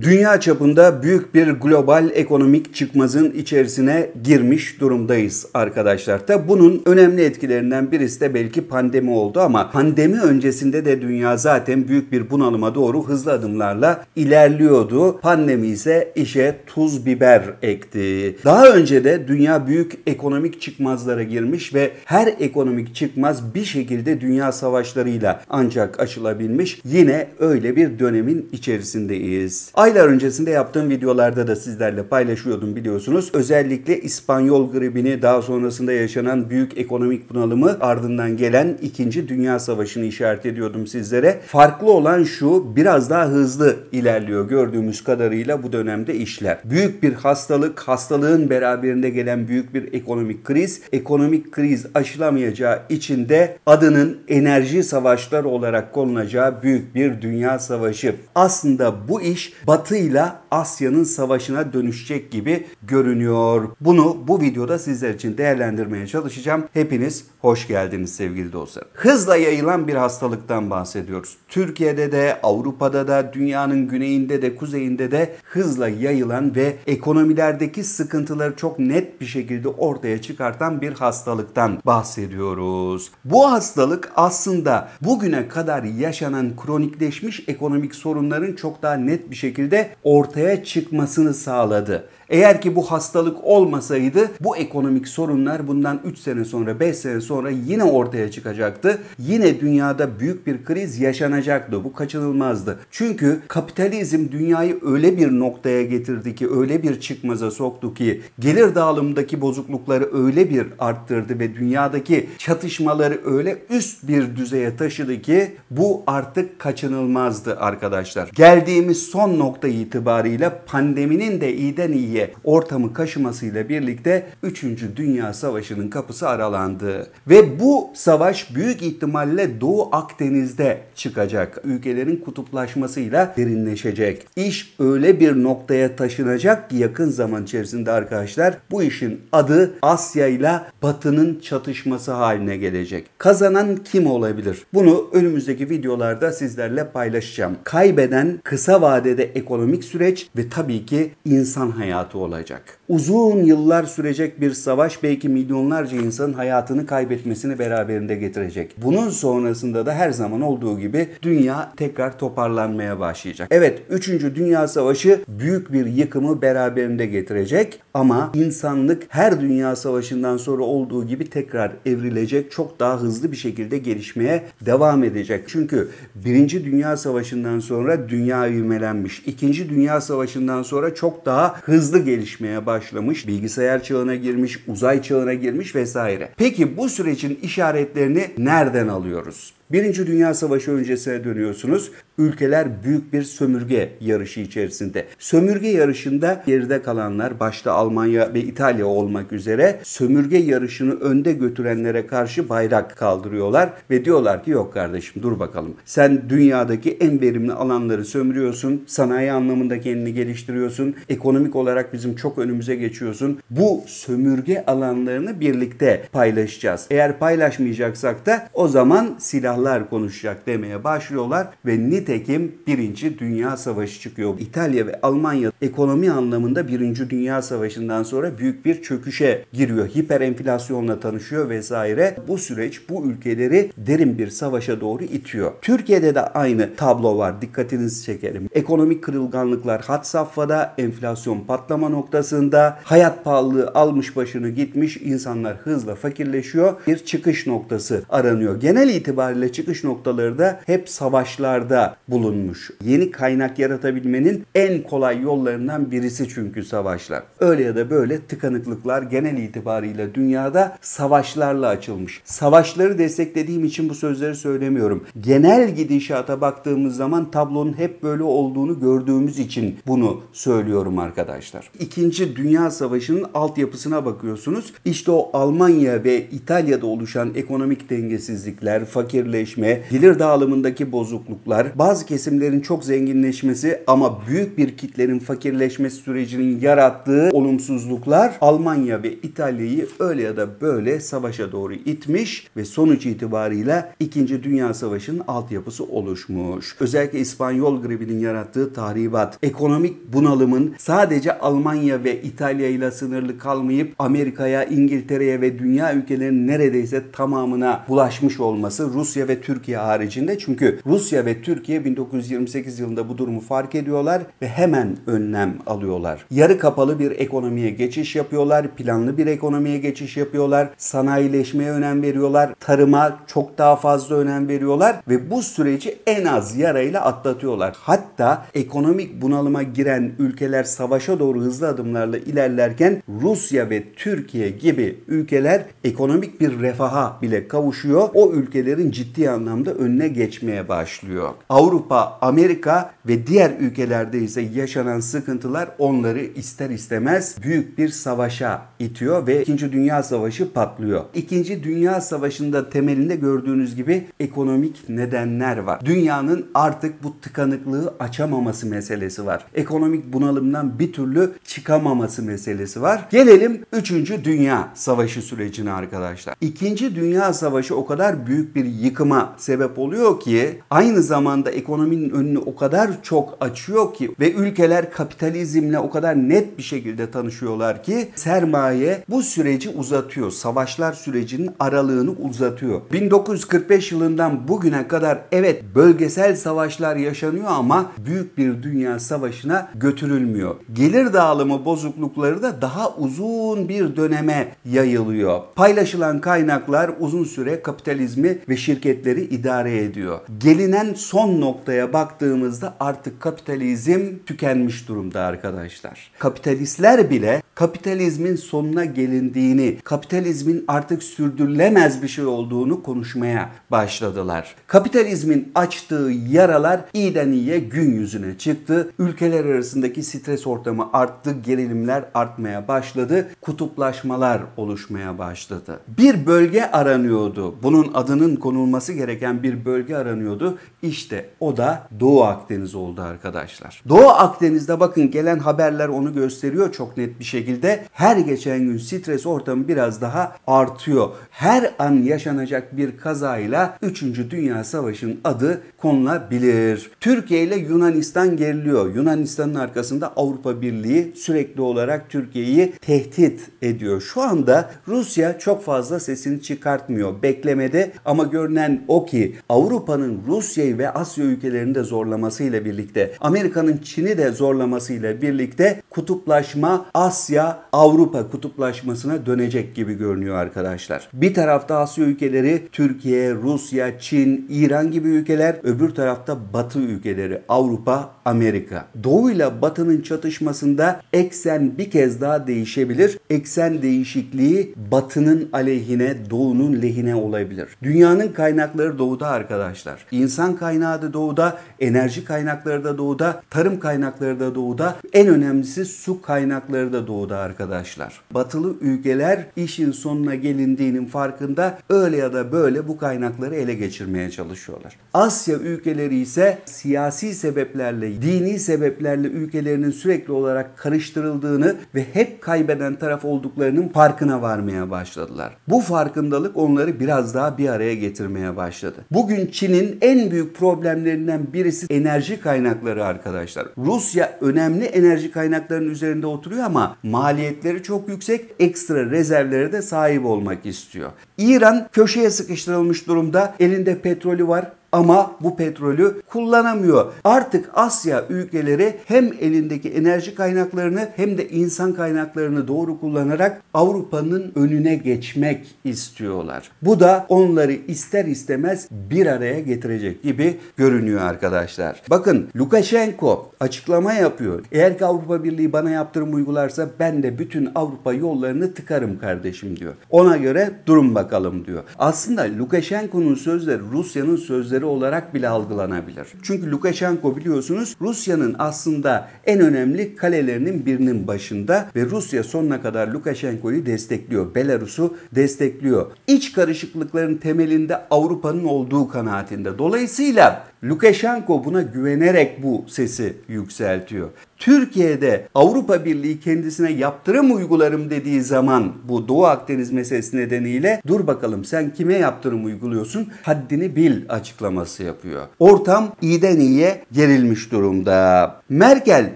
Dünya çapında büyük bir global ekonomik çıkmazın içerisine girmiş durumdayız arkadaşlar. Tabi bunun önemli etkilerinden birisi de belki pandemi oldu ama pandemi öncesinde de dünya zaten büyük bir bunalıma doğru hızlı adımlarla ilerliyordu. Pandemi ise işe tuz biber ekti. Daha önce de dünya büyük ekonomik çıkmazlara girmiş ve her ekonomik çıkmaz bir şekilde dünya savaşlarıyla ancak aşılabilmiş. Yine öyle bir dönemin içerisindeyiz. Ay Aylar öncesinde yaptığım videolarda da sizlerle paylaşıyordum biliyorsunuz. Özellikle İspanyol gribini daha sonrasında yaşanan büyük ekonomik bunalımı ardından gelen 2. Dünya Savaşı'nı işaret ediyordum sizlere. Farklı olan şu biraz daha hızlı ilerliyor gördüğümüz kadarıyla bu dönemde işler. Büyük bir hastalık, hastalığın beraberinde gelen büyük bir ekonomik kriz. Ekonomik kriz aşılamayacağı için de adının enerji savaşları olarak konulacağı büyük bir dünya savaşı. Aslında bu iş batıyla Asya'nın savaşına dönüşecek gibi görünüyor. Bunu bu videoda sizler için değerlendirmeye çalışacağım. Hepiniz hoş geldiniz sevgili dostlar. Hızla yayılan bir hastalıktan bahsediyoruz. Türkiye'de de, Avrupa'da da, dünyanın güneyinde de, kuzeyinde de hızla yayılan ve ekonomilerdeki sıkıntıları çok net bir şekilde ortaya çıkartan bir hastalıktan bahsediyoruz. Bu hastalık aslında bugüne kadar yaşanan kronikleşmiş ekonomik sorunların çok daha net bir şekilde şekilde ortaya çıkmasını sağladı. Eğer ki bu hastalık olmasaydı bu ekonomik sorunlar bundan 3 sene sonra 5 sene sonra yine ortaya çıkacaktı. Yine dünyada büyük bir kriz yaşanacaktı. Bu kaçınılmazdı. Çünkü kapitalizm dünyayı öyle bir noktaya getirdi ki öyle bir çıkmaza soktu ki gelir dağılımındaki bozuklukları öyle bir arttırdı ve dünyadaki çatışmaları öyle üst bir düzeye taşıdı ki bu artık kaçınılmazdı arkadaşlar. Geldiğimiz son nokta itibariyle pandeminin de iyiden iyiye diye ortamı kaşımasıyla birlikte 3. Dünya Savaşı'nın kapısı aralandı. Ve bu savaş büyük ihtimalle Doğu Akdeniz'de çıkacak. Ülkelerin kutuplaşmasıyla derinleşecek. İş öyle bir noktaya taşınacak ki yakın zaman içerisinde arkadaşlar bu işin adı Asya ile Batı'nın çatışması haline gelecek. Kazanan kim olabilir? Bunu önümüzdeki videolarda sizlerle paylaşacağım. Kaybeden kısa vadede ekonomik süreç ve tabii ki insan hayatı hayatı olacak. Uzun yıllar sürecek bir savaş belki milyonlarca insanın hayatını kaybetmesini beraberinde getirecek. Bunun sonrasında da her zaman olduğu gibi dünya tekrar toparlanmaya başlayacak. Evet 3. Dünya Savaşı büyük bir yıkımı beraberinde getirecek ama insanlık her Dünya Savaşı'ndan sonra olduğu gibi tekrar evrilecek, çok daha hızlı bir şekilde gelişmeye devam edecek. Çünkü 1. Dünya Savaşı'ndan sonra dünya ivmelenmiş. 2. Dünya Savaşı'ndan sonra çok daha hızlı hızlı gelişmeye başlamış, bilgisayar çağına girmiş, uzay çağına girmiş vesaire. Peki bu sürecin işaretlerini nereden alıyoruz? Birinci Dünya Savaşı öncesine dönüyorsunuz. Ülkeler büyük bir sömürge yarışı içerisinde. Sömürge yarışında geride kalanlar başta Almanya ve İtalya olmak üzere sömürge yarışını önde götürenlere karşı bayrak kaldırıyorlar ve diyorlar ki yok kardeşim dur bakalım. Sen dünyadaki en verimli alanları sömürüyorsun. Sanayi anlamında kendini geliştiriyorsun. Ekonomik olarak bizim çok önümüze geçiyorsun. Bu sömürge alanlarını birlikte paylaşacağız. Eğer paylaşmayacaksak da o zaman silah siyahlar konuşacak demeye başlıyorlar ve nitekim Birinci Dünya Savaşı çıkıyor. İtalya ve Almanya ekonomi anlamında Birinci Dünya Savaşı'ndan sonra büyük bir çöküşe giriyor. Hiper enflasyonla tanışıyor vesaire. Bu süreç bu ülkeleri derin bir savaşa doğru itiyor. Türkiye'de de aynı tablo var. Dikkatinizi çekerim. Ekonomik kırılganlıklar hat safhada, enflasyon patlama noktasında, hayat pahalılığı almış başını gitmiş, insanlar hızla fakirleşiyor. Bir çıkış noktası aranıyor. Genel itibariyle ve çıkış noktaları da hep savaşlarda bulunmuş. Yeni kaynak yaratabilmenin en kolay yollarından birisi çünkü savaşlar. Öyle ya da böyle tıkanıklıklar genel itibariyle dünyada savaşlarla açılmış. Savaşları desteklediğim için bu sözleri söylemiyorum. Genel gidişata baktığımız zaman tablonun hep böyle olduğunu gördüğümüz için bunu söylüyorum arkadaşlar. İkinci Dünya Savaşı'nın altyapısına bakıyorsunuz. İşte o Almanya ve İtalya'da oluşan ekonomik dengesizlikler, fakirlik, küreselleşme, gelir dağılımındaki bozukluklar, bazı kesimlerin çok zenginleşmesi ama büyük bir kitlenin fakirleşmesi sürecinin yarattığı olumsuzluklar Almanya ve İtalya'yı öyle ya da böyle savaşa doğru itmiş ve sonuç itibarıyla 2. Dünya Savaşı'nın altyapısı oluşmuş. Özellikle İspanyol gribinin yarattığı tahribat, ekonomik bunalımın sadece Almanya ve İtalya ile sınırlı kalmayıp Amerika'ya, İngiltere'ye ve dünya ülkelerinin neredeyse tamamına bulaşmış olması Rusya ve Türkiye haricinde. Çünkü Rusya ve Türkiye 1928 yılında bu durumu fark ediyorlar ve hemen önlem alıyorlar. Yarı kapalı bir ekonomiye geçiş yapıyorlar, planlı bir ekonomiye geçiş yapıyorlar, sanayileşmeye önem veriyorlar, tarıma çok daha fazla önem veriyorlar ve bu süreci en az yarayla atlatıyorlar. Hatta ekonomik bunalıma giren ülkeler savaşa doğru hızlı adımlarla ilerlerken Rusya ve Türkiye gibi ülkeler ekonomik bir refaha bile kavuşuyor. O ülkelerin ciddi ciddi anlamda önüne geçmeye başlıyor. Avrupa, Amerika ve diğer ülkelerde ise yaşanan sıkıntılar onları ister istemez büyük bir savaşa itiyor ve 2. Dünya Savaşı patlıyor. 2. Dünya Savaşı'nda temelinde gördüğünüz gibi ekonomik nedenler var. Dünyanın artık bu tıkanıklığı açamaması meselesi var. Ekonomik bunalımdan bir türlü çıkamaması meselesi var. Gelelim 3. Dünya Savaşı sürecine arkadaşlar. 2. Dünya Savaşı o kadar büyük bir yıkım yıkıma sebep oluyor ki aynı zamanda ekonominin önünü o kadar çok açıyor ki ve ülkeler kapitalizmle o kadar net bir şekilde tanışıyorlar ki sermaye bu süreci uzatıyor. Savaşlar sürecinin aralığını uzatıyor. 1945 yılından bugüne kadar evet bölgesel savaşlar yaşanıyor ama büyük bir dünya savaşına götürülmüyor. Gelir dağılımı bozuklukları da daha uzun bir döneme yayılıyor. Paylaşılan kaynaklar uzun süre kapitalizmi ve şirket şirketleri idare ediyor. Gelinen son noktaya baktığımızda artık kapitalizm tükenmiş durumda arkadaşlar. Kapitalistler bile kapitalizmin sonuna gelindiğini, kapitalizmin artık sürdürülemez bir şey olduğunu konuşmaya başladılar. Kapitalizmin açtığı yaralar iyiden iyiye gün yüzüne çıktı. Ülkeler arasındaki stres ortamı arttı, gerilimler artmaya başladı, kutuplaşmalar oluşmaya başladı. Bir bölge aranıyordu. Bunun adının konulması gereken bir bölge aranıyordu. İşte o da Doğu Akdeniz oldu arkadaşlar. Doğu Akdeniz'de bakın gelen haberler onu gösteriyor çok net bir şekilde şekilde her geçen gün stres ortamı biraz daha artıyor. Her an yaşanacak bir kazayla 3. Dünya Savaşı'nın adı konulabilir. Türkiye ile Yunanistan geriliyor. Yunanistan'ın arkasında Avrupa Birliği sürekli olarak Türkiye'yi tehdit ediyor. Şu anda Rusya çok fazla sesini çıkartmıyor. Beklemede ama görünen o ki Avrupa'nın Rusya'yı ve Asya ülkelerini de zorlamasıyla birlikte Amerika'nın Çin'i de zorlamasıyla birlikte kutuplaşma Asya Asya Avrupa kutuplaşmasına dönecek gibi görünüyor arkadaşlar. Bir tarafta Asya ülkeleri Türkiye, Rusya, Çin, İran gibi ülkeler, öbür tarafta Batı ülkeleri Avrupa, Amerika. Doğu ile Batı'nın çatışmasında eksen bir kez daha değişebilir. Eksen değişikliği Batı'nın aleyhine, Doğu'nun lehine olabilir. Dünyanın kaynakları Doğu'da arkadaşlar. İnsan kaynağı da Doğu'da, enerji kaynakları da Doğu'da, tarım kaynakları da Doğu'da, en önemlisi su kaynakları da Doğu'da da arkadaşlar. Batılı ülkeler işin sonuna gelindiğinin farkında öyle ya da böyle bu kaynakları ele geçirmeye çalışıyorlar. Asya ülkeleri ise siyasi sebeplerle, dini sebeplerle ülkelerinin sürekli olarak karıştırıldığını ve hep kaybeden taraf olduklarının farkına varmaya başladılar. Bu farkındalık onları biraz daha bir araya getirmeye başladı. Bugün Çin'in en büyük problemlerinden birisi enerji kaynakları arkadaşlar. Rusya önemli enerji kaynaklarının üzerinde oturuyor ama maliyetleri çok yüksek, ekstra rezervlere de sahip olmak istiyor. İran köşeye sıkıştırılmış durumda. Elinde petrolü var, ama bu petrolü kullanamıyor. Artık Asya ülkeleri hem elindeki enerji kaynaklarını hem de insan kaynaklarını doğru kullanarak Avrupa'nın önüne geçmek istiyorlar. Bu da onları ister istemez bir araya getirecek gibi görünüyor arkadaşlar. Bakın Lukashenko açıklama yapıyor. Eğer ki Avrupa Birliği bana yaptırım uygularsa ben de bütün Avrupa yollarını tıkarım kardeşim diyor. Ona göre durum bakalım diyor. Aslında Lukashenko'nun sözleri Rusya'nın sözleri sözleri olarak bile algılanabilir. Çünkü Lukashenko biliyorsunuz Rusya'nın aslında en önemli kalelerinin birinin başında ve Rusya sonuna kadar Lukashenko'yu destekliyor. Belarus'u destekliyor. İç karışıklıkların temelinde Avrupa'nın olduğu kanaatinde. Dolayısıyla Lukashenko buna güvenerek bu sesi yükseltiyor. Türkiye'de Avrupa Birliği kendisine yaptırım uygularım dediği zaman bu Doğu Akdeniz meselesi nedeniyle dur bakalım sen kime yaptırım uyguluyorsun haddini bil açıklaması yapıyor. Ortam iyiden iyiye gerilmiş durumda. Merkel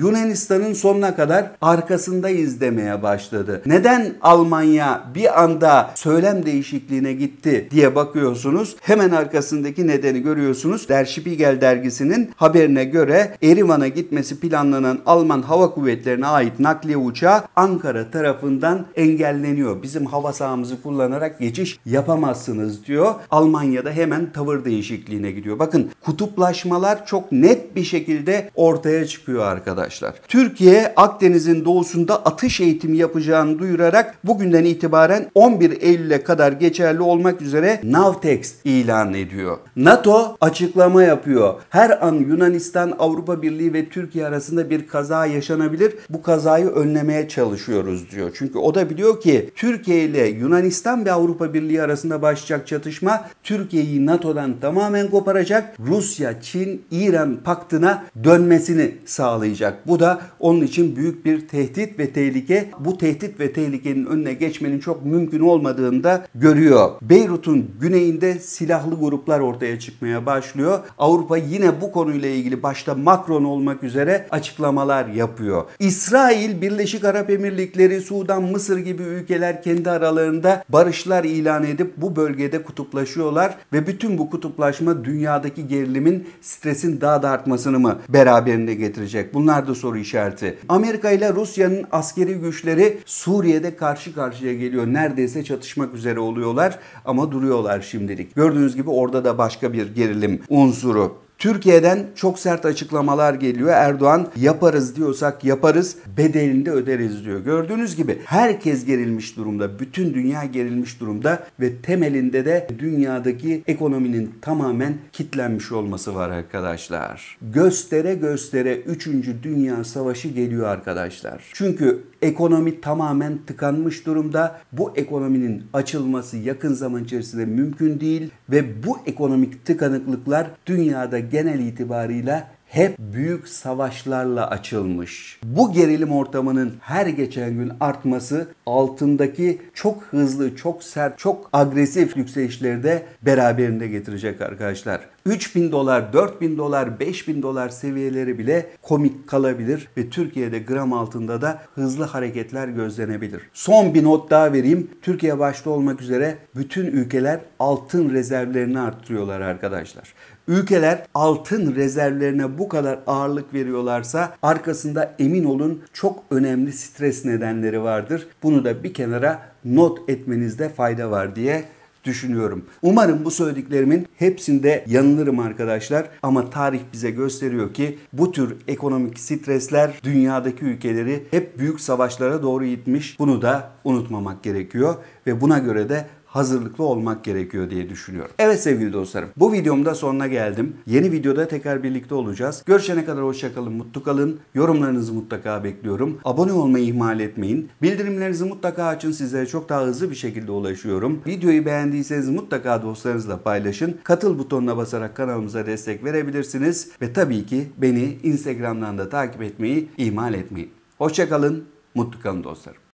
Yunanistan'ın sonuna kadar arkasında izlemeye başladı. Neden Almanya bir anda söylem değişikliğine gitti diye bakıyorsunuz. Hemen arkasındaki nedeni görüyorsunuz. Derşi Spiegel dergisinin haberine göre Erivan'a gitmesi planlanan Alman Hava Kuvvetleri'ne ait nakliye uçağı Ankara tarafından engelleniyor. Bizim hava sahamızı kullanarak geçiş yapamazsınız diyor. Almanya'da hemen tavır değişikliğine gidiyor. Bakın kutuplaşmalar çok net bir şekilde ortaya çıkıyor arkadaşlar. Türkiye Akdeniz'in doğusunda atış eğitimi yapacağını duyurarak bugünden itibaren 11 Eylül'e kadar geçerli olmak üzere Navtex ilan ediyor. NATO açıklama yapıyor. Her an Yunanistan, Avrupa Birliği ve Türkiye arasında bir kaza yaşanabilir. Bu kazayı önlemeye çalışıyoruz diyor. Çünkü o da biliyor ki Türkiye ile Yunanistan ve Avrupa Birliği arasında başlayacak çatışma Türkiye'yi NATO'dan tamamen koparacak. Rusya, Çin, İran paktına dönmesini sağlayacak. Bu da onun için büyük bir tehdit ve tehlike. Bu tehdit ve tehlikenin önüne geçmenin çok mümkün olmadığını da görüyor. Beyrut'un güneyinde silahlı gruplar ortaya çıkmaya başlıyor. Avrupa yine bu konuyla ilgili başta Macron olmak üzere açıklamalar yapıyor. İsrail, Birleşik Arap Emirlikleri, Sudan, Mısır gibi ülkeler kendi aralarında barışlar ilan edip bu bölgede kutuplaşıyorlar ve bütün bu kutuplaşma dünyadaki gerilimin, stresin daha da artmasını mı beraberinde getirecek? Bunlar da soru işareti. Amerika ile Rusya'nın askeri güçleri Suriye'de karşı karşıya geliyor. Neredeyse çatışmak üzere oluyorlar ama duruyorlar şimdilik. Gördüğünüz gibi orada da başka bir gerilim unsuru grup Türkiye'den çok sert açıklamalar geliyor. Erdoğan yaparız diyorsak yaparız, bedelini de öderiz diyor. Gördüğünüz gibi herkes gerilmiş durumda, bütün dünya gerilmiş durumda ve temelinde de dünyadaki ekonominin tamamen kitlenmiş olması var arkadaşlar. Göstere göstere 3. Dünya Savaşı geliyor arkadaşlar. Çünkü ekonomi tamamen tıkanmış durumda. Bu ekonominin açılması yakın zaman içerisinde mümkün değil ve bu ekonomik tıkanıklıklar dünyada genel itibarıyla hep büyük savaşlarla açılmış. Bu gerilim ortamının her geçen gün artması altındaki çok hızlı, çok sert, çok agresif yükselişleri de beraberinde getirecek arkadaşlar. 3000 dolar, 4000 dolar, 5000 dolar seviyeleri bile komik kalabilir ve Türkiye'de gram altında da hızlı hareketler gözlenebilir. Son bir not daha vereyim. Türkiye başta olmak üzere bütün ülkeler altın rezervlerini arttırıyorlar arkadaşlar. Ülkeler altın rezervlerine bu kadar ağırlık veriyorlarsa arkasında emin olun çok önemli stres nedenleri vardır. Bunu da bir kenara not etmenizde fayda var diye düşünüyorum. Umarım bu söylediklerimin hepsinde yanılırım arkadaşlar ama tarih bize gösteriyor ki bu tür ekonomik stresler dünyadaki ülkeleri hep büyük savaşlara doğru itmiş. Bunu da unutmamak gerekiyor ve buna göre de hazırlıklı olmak gerekiyor diye düşünüyorum. Evet sevgili dostlarım bu videomda sonuna geldim. Yeni videoda tekrar birlikte olacağız. Görüşene kadar hoşçakalın, mutlu kalın. Yorumlarınızı mutlaka bekliyorum. Abone olmayı ihmal etmeyin. Bildirimlerinizi mutlaka açın. Sizlere çok daha hızlı bir şekilde ulaşıyorum. Videoyu beğendiyseniz mutlaka dostlarınızla paylaşın. Katıl butonuna basarak kanalımıza destek verebilirsiniz. Ve tabii ki beni Instagram'dan da takip etmeyi ihmal etmeyin. Hoşçakalın, mutlu kalın dostlarım.